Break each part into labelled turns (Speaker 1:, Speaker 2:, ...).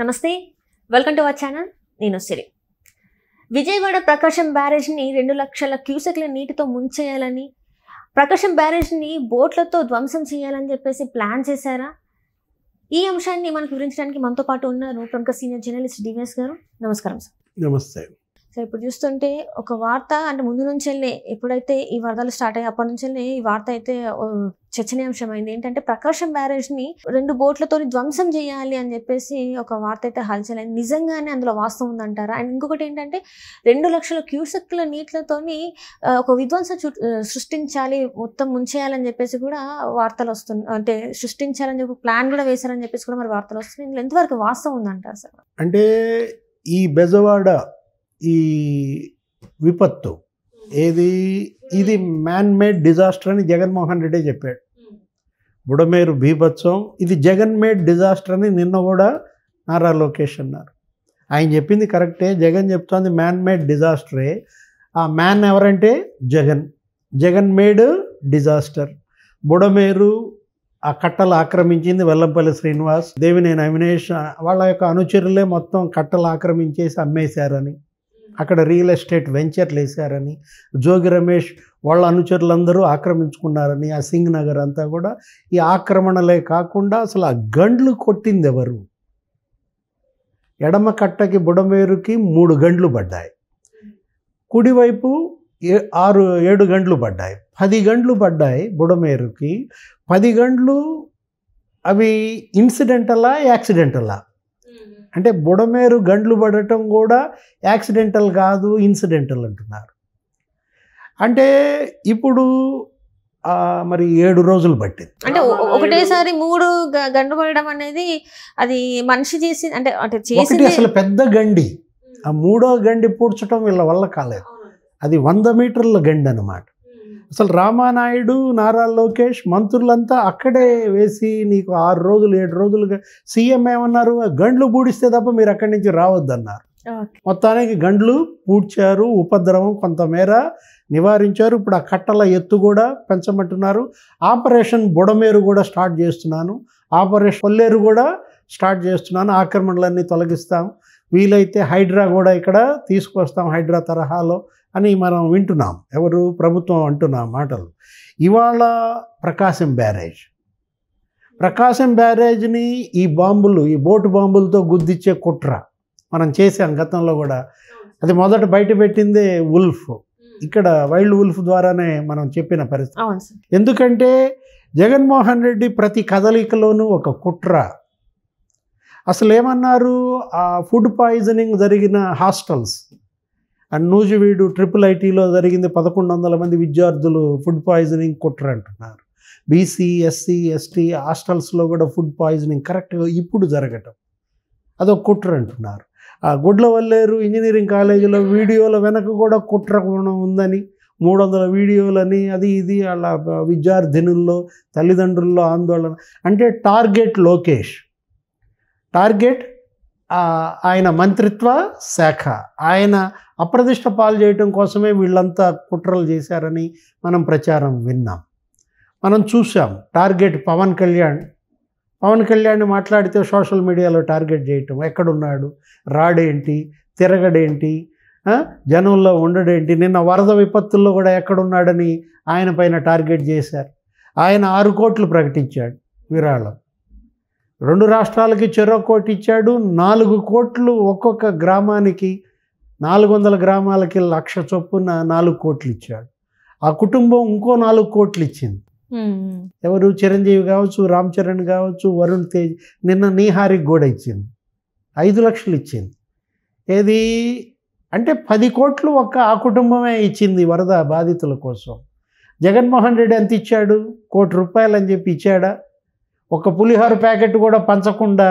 Speaker 1: నమస్తే welcome to our channel నేను సిరి విజయవాడ ప్రకాశం బ్యారేజ్ని రెండు లక్షల క్యూసెక్ల నీటితో ముంచేయాలని ప్రకాశం బ్యారేజ్ని బోట్లతో ధ్వంసం చేయాలని చెప్పేసి ప్లాన్ చేశారా ఈ అంశాన్ని మనకు వివరించడానికి మనతో పాటు ఉన్నారు ప్రముఖ సీనియర్ జర్నలిస్ట్ డివిఎస్ గారు నమస్కారం సార్ నమస్తే సో ఇప్పుడు చూస్తుంటే ఒక వార్త అంటే ముందు వెళ్ళే ఎప్పుడైతే ఈ వరదలు స్టార్ట్ అయ్యాయి అప్పటి నుంచెల్లే ఈ వార్త అయితే చర్చనీయాంశమైంది ఏంటంటే ప్రకాశం బ్యారేజ్ ని రెండు బోట్లతో ధ్వంసం చేయాలి అని చెప్పేసి ఒక వార్త అయితే హల్చల్ అయింది నిజంగానే అందులో వాస్తవం ఉందంటారా అండ్ ఇంకొకటి ఏంటంటే రెండు లక్షల క్యూసెక్ల నీటితోని ఒక విధ్వంస సృష్టించాలి మొత్తం ముంచేయాలని చెప్పేసి కూడా వార్తలు వస్తుంది అంటే సృష్టించాలని చెప్పి ప్లాన్ కూడా వేశారని చెప్పేసి కూడా మరి వార్తలు వస్తున్నాయి ఇందులో ఎంతవరకు వాస్తవం ఉందంటారు సార్
Speaker 2: అంటే ఈ బెజవాడ ఈ విపత్తు ఏది ఇది మ్యాన్ మేడ్ డిజాస్టర్ అని జగన్మోహన్ రెడ్డి చెప్పాడు బుడమేరు భీభత్సం ఇది జగన్ మేడ్ డిజాస్టర్ అని నిన్న కూడా నారా లోకేష్ అన్నారు ఆయన చెప్పింది కరెక్టే జగన్ చెప్తోంది మ్యాన్ మేడ్ డిజాస్టరే ఆ మ్యాన్ ఎవరంటే జగన్ జగన్ మేడ్ డిజాస్టర్ బుడమేరు ఆ కట్టలు ఆక్రమించింది వెల్లంపల్లి శ్రీనివాస్ దేవినేని అవినేష్ వాళ్ళ యొక్క అనుచరులే మొత్తం కట్టలు ఆక్రమించేసి అమ్మేశారని అక్కడ రియల్ ఎస్టేట్ వెంచర్లు వేశారని జోగి రమేష్ వాళ్ళ అనుచరులందరూ ఆక్రమించుకున్నారని ఆ సింగ్ నగర్ అంతా కూడా ఈ ఆక్రమణలే కాకుండా అసలు ఆ గండ్లు కొట్టింది ఎవరు ఎడమ కట్టకి బుడమేరుకి మూడు గండ్లు పడ్డాయి కుడివైపు ఏ ఆరు ఏడు గంటలు పడ్డాయి పది గంటలు పడ్డాయి బుడమేరుకి పది గంటలు అవి ఇన్సిడెంటలా యాక్సిడెంటలా అంటే బుడమేరు గండ్లు పడటం కూడా యాక్సిడెంటల్ కాదు ఇన్సిడెంటల్ అంటున్నారు అంటే ఇప్పుడు మరి ఏడు రోజులు పట్టింది
Speaker 1: అంటే ఒకటేసారి మూడు గండు పడడం అనేది అది మనిషి చేసి అంటే అంటే చేసి
Speaker 2: అసలు పెద్ద గండి ఆ మూడో గండి పూడ్చడం వీళ్ళ వల్ల కాలేదు అది వంద మీటర్ల గండి అనమాట అసలు రామానాయుడు నారా లోకేష్ మంత్రులంతా అక్కడే వేసి నీకు ఆరు రోజులు ఏడు రోజులుగా సీఎం ఏమన్నారు గండ్లు పూడిస్తే తప్ప మీరు అక్కడి నుంచి రావద్దన్నారు మొత్తానికి గండ్లు పూడ్చారు ఉపద్రవం కొంతమేర నివారించారు ఇప్పుడు ఆ కట్టల ఎత్తు కూడా పెంచమంటున్నారు ఆపరేషన్ బుడమేరు కూడా స్టార్ట్ చేస్తున్నాను ఆపరేషన్ పొల్లేరు కూడా స్టార్ట్ చేస్తున్నాను ఆక్రమణలన్నీ తొలగిస్తాం వీలైతే హైడ్రా కూడా ఇక్కడ తీసుకొస్తాం హైడ్రా తరహాలో అని మనం వింటున్నాం ఎవరు ప్రభుత్వం అంటున్న మాటలు ఇవాళ ప్రకాశం బ్యారేజ్ ప్రకాశం బ్యారేజ్ని ఈ బాంబులు ఈ బోటు బాంబులతో గుద్దిచ్చే కుట్ర మనం చేసాం గతంలో కూడా అది మొదట బయట పెట్టిందే ఉల్ఫ్ ఇక్కడ వైల్డ్ ఉల్ఫ్ ద్వారానే మనం చెప్పిన
Speaker 1: పరిస్థితి
Speaker 2: ఎందుకంటే జగన్మోహన్ రెడ్డి ప్రతి కదలికలోనూ ఒక కుట్ర అసలు ఏమన్నారు ఆ ఫుడ్ పాయిజనింగ్ జరిగిన హాస్టల్స్ అండ్ నూజివీడు ట్రిపుల్ ఐటీలో జరిగింది పదకొండు వందల మంది విద్యార్థులు ఫుడ్ పాయిజనింగ్ కుట్ర అంటున్నారు బీసీ ఎస్సీ ఎస్టీ హాస్టల్స్లో కూడా ఫుడ్ పాయిజనింగ్ కరెక్ట్గా ఇప్పుడు జరగటం అదొక కుట్ర అంటున్నారు ఆ గుడ్లవల్లేరు ఇంజనీరింగ్ కాలేజీలో వీడియోల వెనక కూడా కుట్ర ఉందని మూడు వందల వీడియోలని అది ఇది అలా విద్యార్థినుల్లో తల్లిదండ్రుల్లో ఆందోళన అంటే టార్గెట్ లోకేష్ టార్గెట్ ఆయన మంత్రిత్వ శాఖ ఆయన అప్రదిష్ట పాలు చేయటం కోసమే వీళ్ళంతా కుట్రలు చేశారని మనం ప్రచారం విన్నాం మనం చూసాం టార్గెట్ పవన్ కళ్యాణ్ పవన్ కళ్యాణ్ మాట్లాడితే సోషల్ మీడియాలో టార్గెట్ చేయటం ఎక్కడున్నాడు రాడేంటి తిరగడేంటి జనంలో ఉండడేంటి నిన్న వరద విపత్తుల్లో కూడా ఎక్కడున్నాడని ఆయన పైన టార్గెట్ చేశారు ఆయన ఆరు కోట్లు ప్రకటించాడు విరాళం రెండు రాష్ట్రాలకి చెరో కోటి ఇచ్చాడు నాలుగు కోట్లు ఒక్కొక్క గ్రామానికి నాలుగు వందల గ్రామాలకి లక్ష చొప్పున నాలుగు కోట్లు ఇచ్చాడు ఆ కుటుంబం ఇంకో నాలుగు కోట్లు ఇచ్చింది ఎవరు చిరంజీవి కావచ్చు రామ్ చరణ్ కావచ్చు వరుణ్ తేజ్ నిన్న నీహారికి కూడా ఇచ్చింది ఐదు లక్షలు ఇచ్చింది ఏది అంటే పది కోట్లు ఒక్క ఆ కుటుంబమే ఇచ్చింది వరద బాధితుల కోసం జగన్మోహన్ రెడ్డి ఎంత ఇచ్చాడు కోటి రూపాయలు అని చెప్పి ఇచ్చాడా ఒక పులిహోర ప్యాకెట్ కూడా పంచకుండా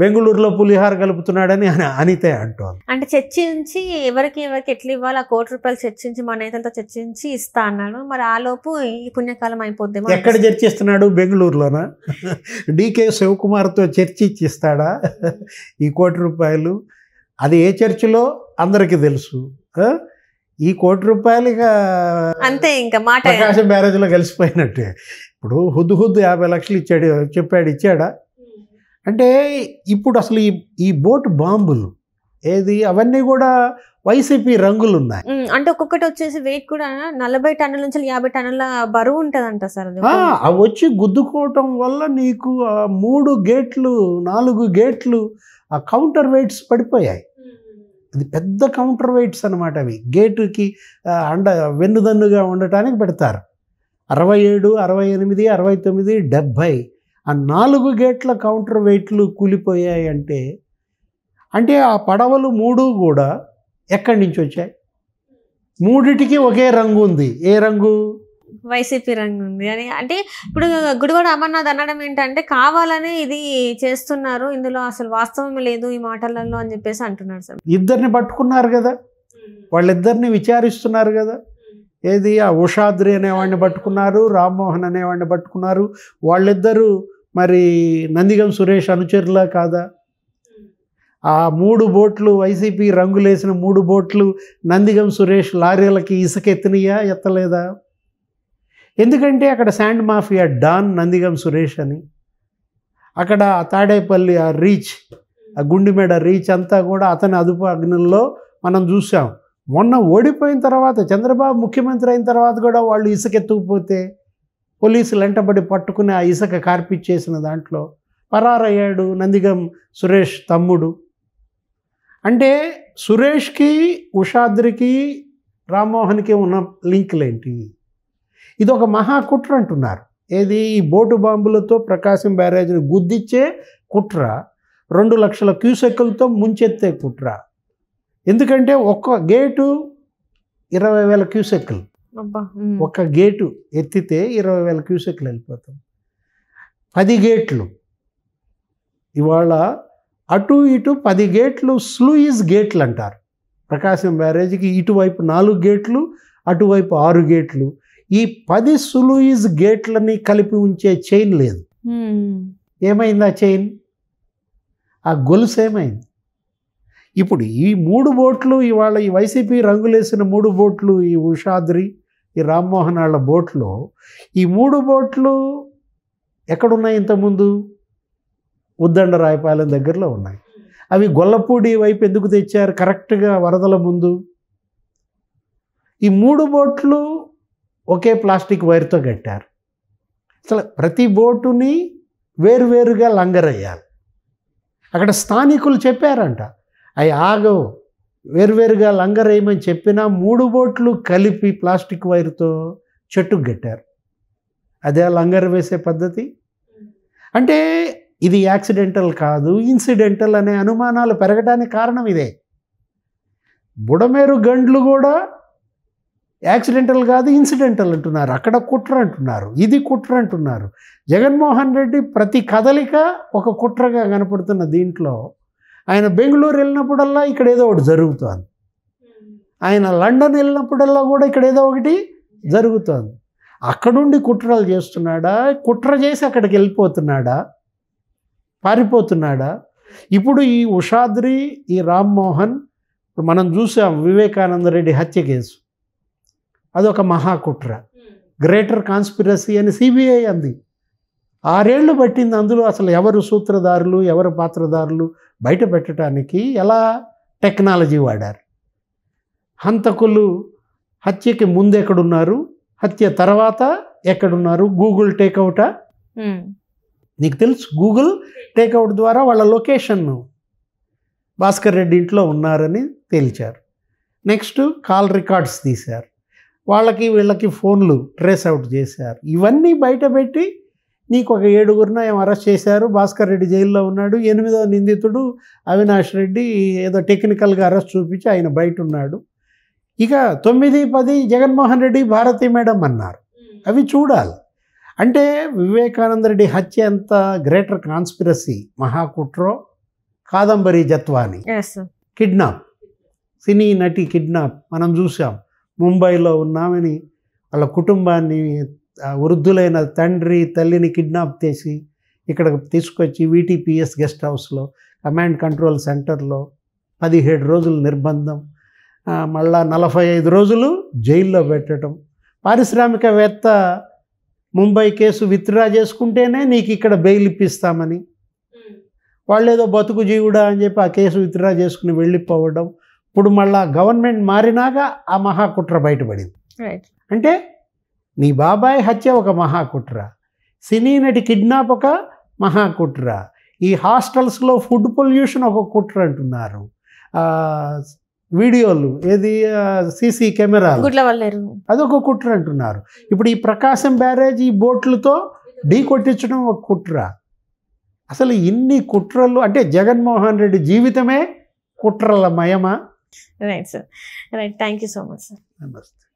Speaker 2: బెంగళూరులో పులిహోర కలుపుతున్నాడని అనితే అంటారు
Speaker 1: అంటే చర్చించి ఎవరికి ఎవరికి ఎట్లా ఇవ్వాలి ఆ కోటి రూపాయలు చర్చించి మా నేతలతో చర్చించి ఇస్తా అన్నాడు మరి ఆ లోపు ఈ పుణ్యకాలం అయిపోద్ది ఎక్కడ
Speaker 2: చర్చిస్తున్నాడు బెంగళూరులోనా డికే శివకుమార్తో చర్చించి ఇస్తాడా ఈ కోటి రూపాయలు అది ఏ చర్చిలో అందరికీ తెలుసు ఈ కోటి రూపాయలు ఇక
Speaker 1: అంతే ఇంకా మాట ప్రకాశం
Speaker 2: బ్యారేజ్లో కలిసిపోయినట్టే ఇప్పుడు హుద్దు హుద్దు యాభై లక్షలు ఇచ్చాడు చెప్పాడు ఇచ్చాడా అంటే ఇప్పుడు అసలు ఈ ఈ బోట్ బాంబులు ఏది అవన్నీ కూడా వైసీపీ రంగులు ఉన్నాయి
Speaker 1: అంటే ఒక్కొక్కటి వచ్చేసి వెయిట్ కూడా నలభై టన్నుల నుంచి యాభై టన్నుల బరువు ఉంటదంట సార్
Speaker 2: అవి వచ్చి గుద్దుకోవటం వల్ల నీకు ఆ మూడు గేట్లు నాలుగు గేట్లు ఆ కౌంటర్ వెయిట్స్ పడిపోయాయి అది పెద్ద కౌంటర్ వెయిట్స్ అనమాట అవి గేటుకి అండ వెన్నుదన్నుగా ఉండటానికి పెడతారు అరవై ఏడు అరవై ఎనిమిది అరవై తొమ్మిది డెబ్భై ఆ నాలుగు గేట్ల కౌంటర్ వెయిట్లు కూలిపోయాయి అంటే అంటే ఆ పడవలు మూడు కూడా ఎక్కడి నుంచి వచ్చాయి మూడిటికి ఒకే రంగు ఉంది ఏ రంగు
Speaker 1: వైసీపీ రంగు ఉంది అని అంటే ఇప్పుడు గుడిగోడ అమర్నాథ్ అనడం ఏంటంటే కావాలని ఇది చేస్తున్నారు ఇందులో అసలు వాస్తవం లేదు ఈ మాటలలో అని చెప్పేసి అంటున్నారు సార్
Speaker 2: ఇద్దరిని పట్టుకున్నారు కదా వాళ్ళిద్దరిని విచారిస్తున్నారు కదా ఏది ఆ ఉషాద్రి అనేవాడిని పట్టుకున్నారు రామ్మోహన్ అనేవాడిని పట్టుకున్నారు వాళ్ళిద్దరూ మరి నందిగం సురేష్ అనుచరులా కాదా ఆ మూడు బోట్లు వైసీపీ రంగులేసిన మూడు బోట్లు నందిగం సురేష్ లారీలకి ఇసుక ఎత్తినయా ఎత్తలేదా ఎందుకంటే అక్కడ sand mafia don Nandigam Suresh అని అక్కడ తాడేపల్లి ఆ రీచ్ ఆ గుండిమేడ రీచ్ అంతా కూడా అతని అదుపు అగ్నుల్లో మనం చూసాం మొన్న ఓడిపోయిన తర్వాత చంద్రబాబు ముఖ్యమంత్రి అయిన తర్వాత కూడా వాళ్ళు ఇసుకెత్తుకుపోతే పోలీసులు వెంటబడి పట్టుకుని ఆ ఇసుక కార్పిచ్చేసిన దాంట్లో పరారయ్యాడు నందిగం సురేష్ తమ్ముడు అంటే సురేష్కి ఉషాద్రికి రామ్మోహన్కి ఉన్న లింకులు ఏంటి ఇది ఒక మహాకుట్ర అంటున్నారు ఏది ఈ బోటు బాంబులతో ప్రకాశం బ్యారేజ్ని గుద్దిచ్చే కుట్ర రెండు లక్షల క్యూసెక్కులతో ముంచెత్తే కుట్ర ఎందుకంటే ఒక్క గేటు ఇరవై వేల క్యూసెక్లు ఒక గేటు ఎత్తితే ఇరవై వేల క్యూసెక్లు వెళ్ళిపోతాం పది గేట్లు ఇవాళ అటు ఇటు పది గేట్లు స్లూయిజ్ గేట్లు అంటారు ప్రకాశం బ్యారేజ్కి ఇటువైపు నాలుగు గేట్లు అటువైపు ఆరు గేట్లు ఈ పది సులూయిజ్ గేట్లని కలిపి ఉంచే చైన్ లేదు ఏమైంది ఆ చైన్ ఆ గొలుసు ఏమైంది ఇప్పుడు ఈ మూడు బోట్లు ఇవాళ ఈ వైసీపీ రంగులేసిన మూడు బోట్లు ఈ ఉషాద్రి ఈ రామ్మోహన్ వాళ్ళ బోట్లు ఈ మూడు బోట్లు ఎక్కడున్నాయి ఇంతకుముందు ఉద్దండ రాయపాలెం దగ్గరలో ఉన్నాయి అవి గొల్లపూడి వైపు ఎందుకు తెచ్చారు కరెక్ట్గా వరదల ముందు ఈ మూడు బోట్లు ఒకే ప్లాస్టిక్ వైర్తో కట్టారు అసలు ప్రతి బోటుని వేరువేరుగా లంగరయ్యారు అక్కడ స్థానికులు చెప్పారంట అవి ఆగవు వేర్వేరుగా లంగరేయమని చెప్పినా మూడు బోట్లు కలిపి ప్లాస్టిక్ వైర్తో చెట్టుకు కట్టారు అదే లంగర్ వేసే పద్ధతి అంటే ఇది యాక్సిడెంటల్ కాదు ఇన్సిడెంటల్ అనే అనుమానాలు పెరగడానికి కారణం ఇదే బుడమేరు గండ్లు కూడా యాక్సిడెంటల్ కాదు ఇన్సిడెంటల్ అంటున్నారు అక్కడ కుట్ర అంటున్నారు ఇది కుట్ర అంటున్నారు జగన్మోహన్ రెడ్డి ప్రతి కదలిక ఒక కుట్రగా కనపడుతున్న దీంట్లో ఆయన బెంగళూరు వెళ్ళినప్పుడల్లా ఇక్కడ ఏదో ఒకటి జరుగుతుంది ఆయన లండన్ వెళ్ళినప్పుడల్లా కూడా ఇక్కడ ఏదో ఒకటి జరుగుతుంది అక్కడుండి కుట్రలు చేస్తున్నాడా కుట్ర చేసి అక్కడికి వెళ్ళిపోతున్నాడా పారిపోతున్నాడా ఇప్పుడు ఈ ఉషాద్రి ఈ రామ్మోహన్ ఇప్పుడు మనం చూసాం వివేకానంద రెడ్డి హత్య కేసు అదొక మహాకుట్ర గ్రేటర్ కాన్స్పిరసీ అని సిబిఐ అంది ఆరేళ్లు పట్టింది అందులో అసలు ఎవరు సూత్రధారులు ఎవరు పాత్రధారులు బయట పెట్టడానికి ఎలా టెక్నాలజీ వాడారు హంతకులు హత్యకి ముందు ఎక్కడున్నారు హత్య తర్వాత ఎక్కడున్నారు గూగుల్ టేక్అవుటా నీకు తెలుసు గూగుల్ టేక్అవుట్ ద్వారా వాళ్ళ లొకేషన్ భాస్కర్ రెడ్డి ఇంట్లో ఉన్నారని తేల్చారు నెక్స్ట్ కాల్ రికార్డ్స్ తీశారు వాళ్ళకి వీళ్ళకి ఫోన్లు ట్రేస్ అవుట్ చేశారు ఇవన్నీ బయటపెట్టి నీకు ఒక ఏడుగురిన ఏం అరెస్ట్ చేశారు భాస్కర్ రెడ్డి జైల్లో ఉన్నాడు ఎనిమిదో నిందితుడు అవినాష్ రెడ్డి ఏదో టెక్నికల్గా అరెస్ట్ చూపించి ఆయన బయట ఉన్నాడు ఇక తొమ్మిది పది జగన్మోహన్ రెడ్డి భారతి మేడం అన్నారు అవి చూడాలి అంటే వివేకానంద రెడ్డి హత్య ఎంత గ్రేటర్ కాన్స్పిరసీ మహాకుట్రో కాదంబరి జత్వాని కిడ్నాప్ సినీ నటి కిడ్నాప్ మనం చూసాం ముంబైలో ఉన్నామని వాళ్ళ కుటుంబాన్ని వృద్ధులైన తండ్రి తల్లిని కిడ్నాప్ చేసి ఇక్కడ తీసుకొచ్చి వీటీపీఎస్ గెస్ట్ హౌస్లో కమాండ్ కంట్రోల్ సెంటర్లో పదిహేడు రోజులు నిర్బంధం మళ్ళా నలభై ఐదు రోజులు జైల్లో పెట్టడం పారిశ్రామికవేత్త ముంబై కేసు విత్డ్రా చేసుకుంటేనే నీకు ఇక్కడ బెయిల్ ఇప్పిస్తామని వాళ్ళు ఏదో బతుకు జీవుడా అని చెప్పి ఆ కేసు విత్డ్రా చేసుకుని వెళ్ళిపోవడం ఇప్పుడు మళ్ళా గవర్నమెంట్ మారినాక ఆ మహాకుట్ర బయటపడింది అంటే నీ బాబాయ్ హత్య ఒక మహాకుట్ర సినీ నటి కిడ్నాప్ ఒక మహాకుట్ర ఈ హాస్టల్స్లో ఫుడ్ పొల్యూషన్ ఒక కుట్ర అంటున్నారు వీడియోలు ఏది సీసీ కెమెరా అదొక కుట్ర అంటున్నారు ఇప్పుడు ఈ ప్రకాశం బ్యారేజ్ ఈ బోట్లతో ఢీ కొట్టించడం ఒక కుట్ర అసలు ఇన్ని కుట్రలు అంటే జగన్మోహన్ రెడ్డి జీవితమే కుట్రల మయమా
Speaker 1: right sir right thank you so much sir
Speaker 2: నమస్తే